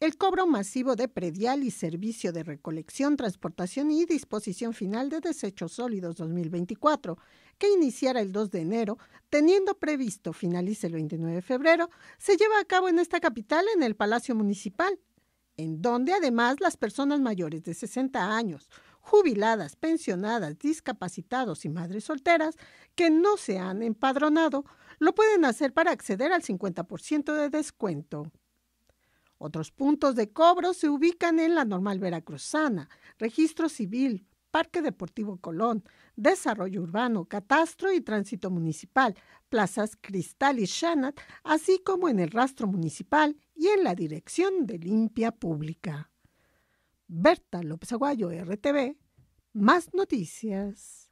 el cobro masivo de predial y servicio de recolección, transportación y disposición final de desechos sólidos 2024, que iniciará el 2 de enero, teniendo previsto finalice el 29 de febrero, se lleva a cabo en esta capital en el Palacio Municipal, en donde además las personas mayores de 60 años, jubiladas, pensionadas, discapacitados y madres solteras que no se han empadronado, lo pueden hacer para acceder al 50% de descuento. Otros puntos de cobro se ubican en la Normal Veracruzana, Registro Civil, Parque Deportivo Colón, Desarrollo Urbano, Catastro y Tránsito Municipal, Plazas Cristal y Shanat, así como en el Rastro Municipal y en la Dirección de Limpia Pública. Berta López Aguayo, RTV, más noticias.